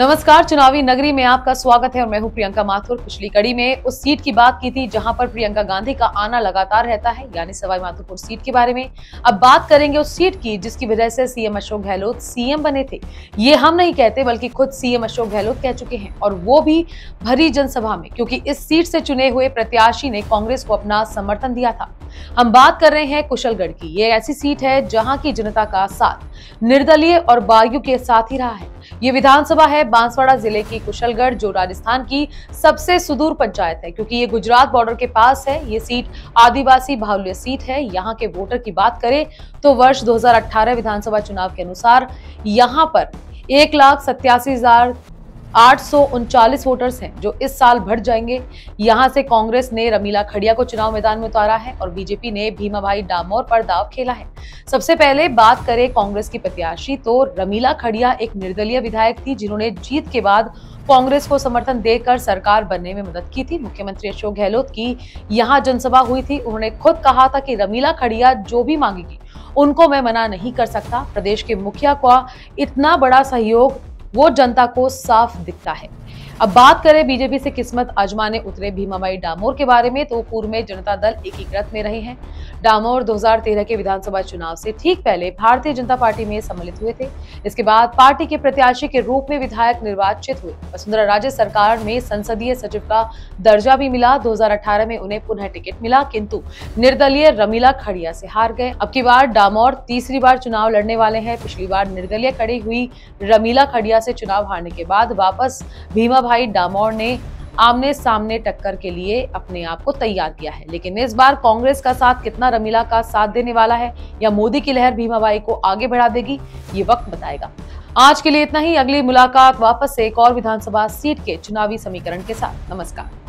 नमस्कार चुनावी नगरी में आपका स्वागत है और मैं हूं प्रियंका माथुर पिछली कड़ी में उस सीट की बात की थी जहां पर प्रियंका गांधी का आना लगातार रहता है यानी सवाई माधोपुर सीट के बारे में अब बात करेंगे उस सीट की जिसकी वजह से सीएम अशोक गहलोत सीएम बने थे ये हम नहीं कहते बल्कि खुद सीएम अशोक गहलोत कह चुके हैं और वो भी भरी जनसभा में क्योंकि इस सीट से चुने हुए प्रत्याशी ने कांग्रेस को अपना समर्थन दिया था हम बात कर रहे हैं कुशलगढ़ की ये ऐसी सीट है जहां की जनता का साथ निर्दलीय और बागियों के साथ ही रहा है ये विधानसभा है बांसवाड़ा जिले की कुशलगढ़ जो राजस्थान की सबसे सुदूर पंचायत है क्योंकि ये गुजरात बॉर्डर के पास है ये सीट आदिवासी बाहुल्य सीट है यहाँ के वोटर की बात करें तो वर्ष 2018 विधानसभा चुनाव के अनुसार यहाँ पर एक लाख सत्यासी हजार आठ वोटर्स हैं जो इस साल भर जाएंगे यहां से कांग्रेस ने रमीला खड़िया को चुनाव मैदान में उतारा है और बीजेपी ने भीमा भाई डामोर पर दाव खेला है सबसे पहले बात करें कांग्रेस की प्रत्याशी तो रमीला खड़िया एक निर्दलीय विधायक थी जिन्होंने जीत के बाद कांग्रेस को समर्थन देकर सरकार बनने में मदद की थी मुख्यमंत्री अशोक गहलोत की यहाँ जनसभा हुई थी उन्होंने खुद कहा था कि रमीला खड़िया जो भी मांगेगी उनको मैं मना नहीं कर सकता प्रदेश के मुखिया का इतना बड़ा सहयोग वो जनता को साफ दिखता है अब बात करें बीजेपी से किस्मत आजमाने उतरे भीमाबाई डामोर के बारे में तो पूर्व में जनता दल एकीकृत में रहे हैं डामोर 2013 के विधानसभा चुनाव से ठीक पहले भारतीय जनता पार्टी में सम्मिलित हुए थे इसके बाद पार्टी के प्रत्याशी के रूप में विधायक निर्वाचित हुए वसुंधरा राज्य सरकार में संसदीय सचिव का दर्जा भी मिला दो में उन्हें पुनः टिकट मिला किन्तु निर्दलीय रमीला खड़िया से हार गए अब की बार डामोर तीसरी बार चुनाव लड़ने वाले हैं पिछली बार निर्दलीय खड़ी हुई रमीला खड़िया से चुनाव हारने के बाद वापस भीमा भाई डामोर ने आमने सामने टक्कर के लिए अपने आप को तैयार किया है लेकिन इस बार कांग्रेस का साथ कितना रमीला का साथ देने वाला है या मोदी की लहर भीमाबाई को आगे बढ़ा देगी ये वक्त बताएगा आज के लिए इतना ही अगली मुलाकात वापस से एक और विधानसभा सीट के चुनावी समीकरण के साथ नमस्कार